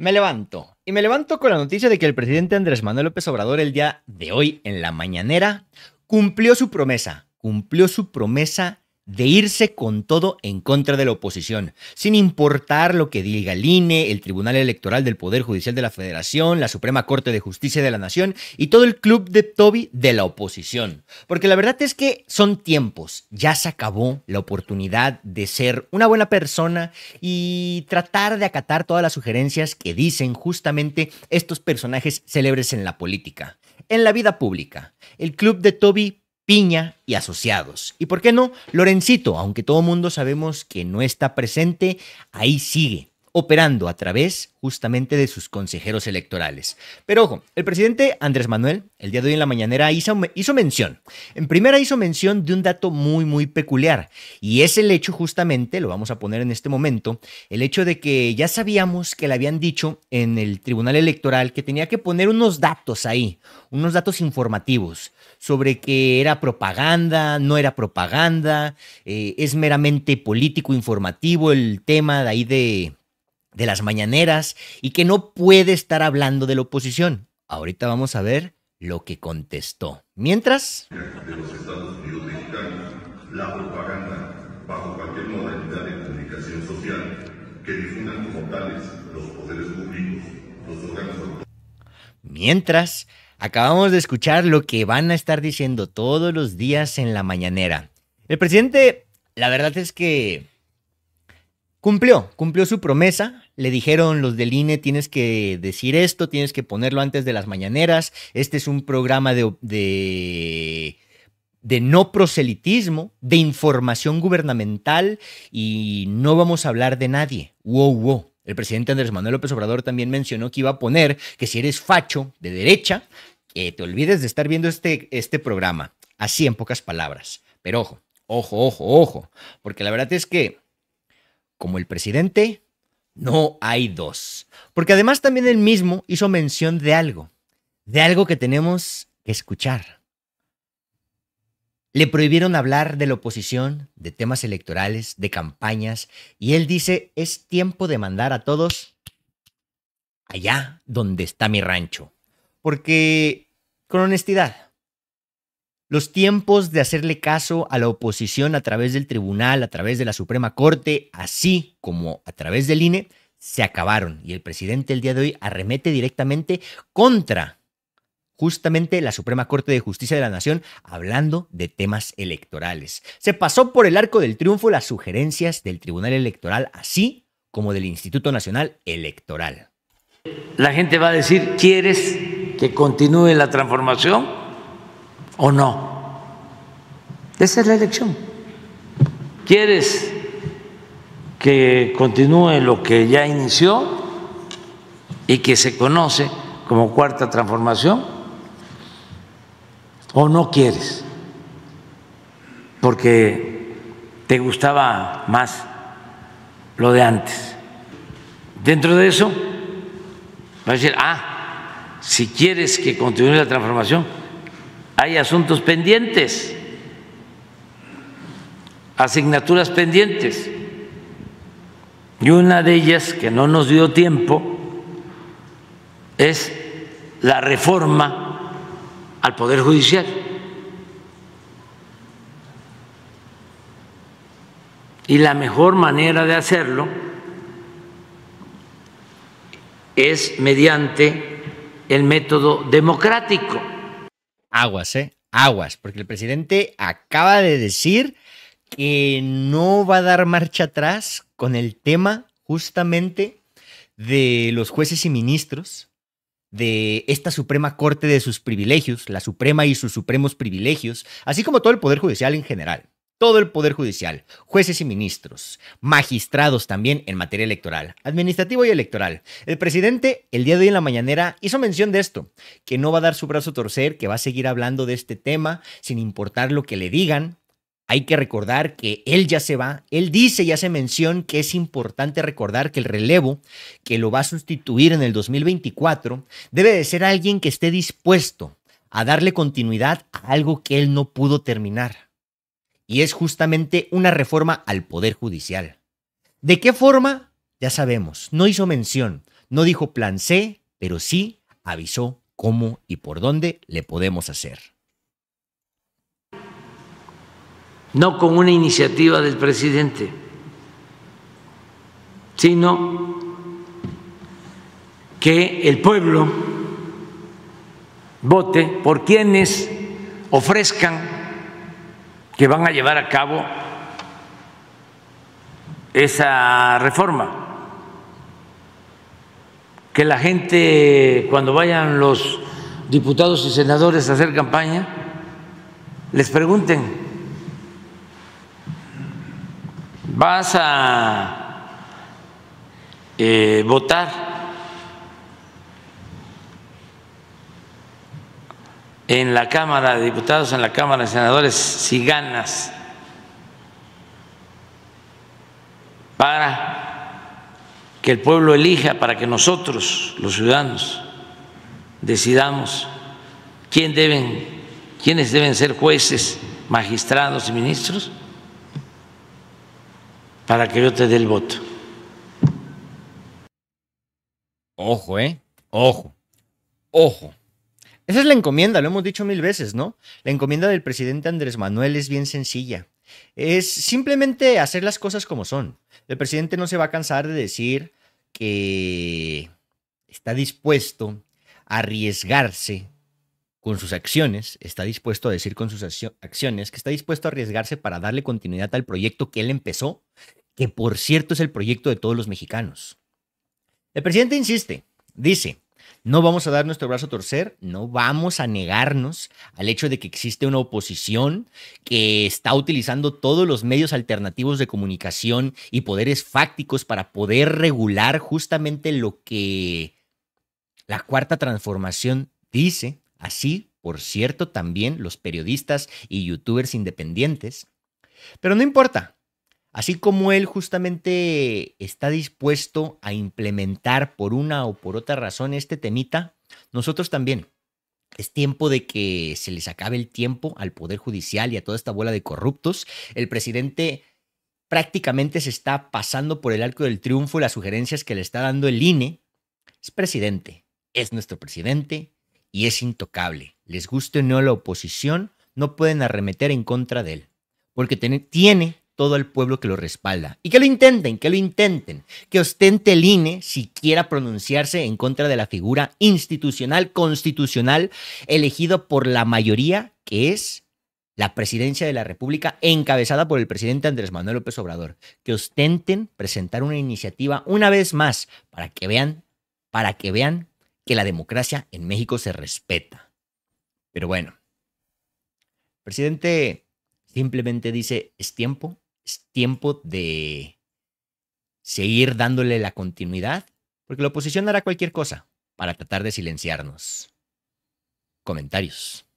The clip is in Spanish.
Me levanto. Y me levanto con la noticia de que el presidente Andrés Manuel López Obrador el día de hoy, en la mañanera, cumplió su promesa. Cumplió su promesa de irse con todo en contra de la oposición, sin importar lo que diga el INE, el Tribunal Electoral del Poder Judicial de la Federación, la Suprema Corte de Justicia de la Nación y todo el club de Toby de la oposición. Porque la verdad es que son tiempos, ya se acabó la oportunidad de ser una buena persona y tratar de acatar todas las sugerencias que dicen justamente estos personajes célebres en la política en la vida pública. El club de Toby Piña y asociados. Y por qué no, Lorencito, aunque todo mundo sabemos que no está presente, ahí sigue operando a través justamente de sus consejeros electorales. Pero ojo, el presidente Andrés Manuel, el día de hoy en la mañanera, hizo, hizo mención. En primera hizo mención de un dato muy, muy peculiar. Y es el hecho justamente, lo vamos a poner en este momento, el hecho de que ya sabíamos que le habían dicho en el Tribunal Electoral que tenía que poner unos datos ahí, unos datos informativos sobre que era propaganda, no era propaganda, eh, es meramente político informativo el tema de ahí de de las mañaneras y que no puede estar hablando de la oposición. Ahorita vamos a ver lo que contestó. Mientras... Mientras, acabamos de escuchar lo que van a estar diciendo todos los días en la mañanera. El presidente, la verdad es que cumplió, cumplió su promesa, le dijeron los del INE, tienes que decir esto, tienes que ponerlo antes de las mañaneras, este es un programa de, de, no proselitismo, de información gubernamental y no vamos a hablar de nadie. Wow, wow. El presidente Andrés Manuel López Obrador también mencionó que iba a poner que si eres facho de derecha, que te olvides de estar viendo este, este programa. Así en pocas palabras. Pero ojo, ojo, ojo, ojo. Porque la verdad es que, como el presidente, no hay dos. Porque además también él mismo hizo mención de algo, de algo que tenemos que escuchar. Le prohibieron hablar de la oposición, de temas electorales, de campañas, y él dice, es tiempo de mandar a todos allá donde está mi rancho. Porque, con honestidad, los tiempos de hacerle caso a la oposición a través del tribunal, a través de la Suprema Corte, así como a través del INE, se acabaron. Y el presidente el día de hoy arremete directamente contra justamente la Suprema Corte de Justicia de la Nación hablando de temas electorales. Se pasó por el arco del triunfo las sugerencias del Tribunal Electoral, así como del Instituto Nacional Electoral. La gente va a decir, ¿quieres que continúe la transformación? o no. Esa es la elección. ¿Quieres que continúe lo que ya inició y que se conoce como cuarta transformación? ¿O no quieres? Porque te gustaba más lo de antes. Dentro de eso, va a decir, ah, si quieres que continúe la transformación, hay asuntos pendientes, asignaturas pendientes. Y una de ellas que no nos dio tiempo es la reforma al Poder Judicial. Y la mejor manera de hacerlo es mediante el método democrático aguas, ¿eh? Aguas, porque el presidente acaba de decir que no va a dar marcha atrás con el tema justamente de los jueces y ministros de esta Suprema Corte de sus privilegios, la Suprema y sus supremos privilegios, así como todo el Poder Judicial en general todo el Poder Judicial, jueces y ministros, magistrados también en materia electoral, administrativo y electoral. El presidente el día de hoy en la mañanera hizo mención de esto, que no va a dar su brazo a torcer, que va a seguir hablando de este tema sin importar lo que le digan. Hay que recordar que él ya se va, él dice y hace mención que es importante recordar que el relevo que lo va a sustituir en el 2024 debe de ser alguien que esté dispuesto a darle continuidad a algo que él no pudo terminar y es justamente una reforma al Poder Judicial. ¿De qué forma? Ya sabemos, no hizo mención, no dijo plan C, pero sí avisó cómo y por dónde le podemos hacer. No con una iniciativa del presidente, sino que el pueblo vote por quienes ofrezcan que van a llevar a cabo esa reforma. Que la gente, cuando vayan los diputados y senadores a hacer campaña, les pregunten, ¿vas a eh, votar? en la Cámara de Diputados, en la Cámara de Senadores, si ganas para que el pueblo elija, para que nosotros, los ciudadanos, decidamos quién deben, quiénes deben ser jueces, magistrados y ministros, para que yo te dé el voto. Ojo, ¿eh? Ojo, ojo. Esa es la encomienda, lo hemos dicho mil veces, ¿no? La encomienda del presidente Andrés Manuel es bien sencilla. Es simplemente hacer las cosas como son. El presidente no se va a cansar de decir que está dispuesto a arriesgarse con sus acciones, está dispuesto a decir con sus acciones que está dispuesto a arriesgarse para darle continuidad al proyecto que él empezó, que por cierto es el proyecto de todos los mexicanos. El presidente insiste, dice, no vamos a dar nuestro brazo a torcer, no vamos a negarnos al hecho de que existe una oposición que está utilizando todos los medios alternativos de comunicación y poderes fácticos para poder regular justamente lo que la cuarta transformación dice, así, por cierto, también los periodistas y youtubers independientes. Pero no importa, Así como él justamente está dispuesto a implementar por una o por otra razón este temita, nosotros también. Es tiempo de que se les acabe el tiempo al Poder Judicial y a toda esta bola de corruptos. El presidente prácticamente se está pasando por el arco del triunfo y las sugerencias que le está dando el INE. Es presidente, es nuestro presidente y es intocable. Les guste o no la oposición, no pueden arremeter en contra de él, porque tiene todo el pueblo que lo respalda. Y que lo intenten, que lo intenten. Que ostente el INE siquiera pronunciarse en contra de la figura institucional, constitucional, elegido por la mayoría, que es la presidencia de la República encabezada por el presidente Andrés Manuel López Obrador, que ostenten presentar una iniciativa una vez más para que vean, para que vean que la democracia en México se respeta. Pero bueno, el presidente simplemente dice, es tiempo es tiempo de seguir dándole la continuidad, porque la oposición hará cualquier cosa para tratar de silenciarnos. Comentarios.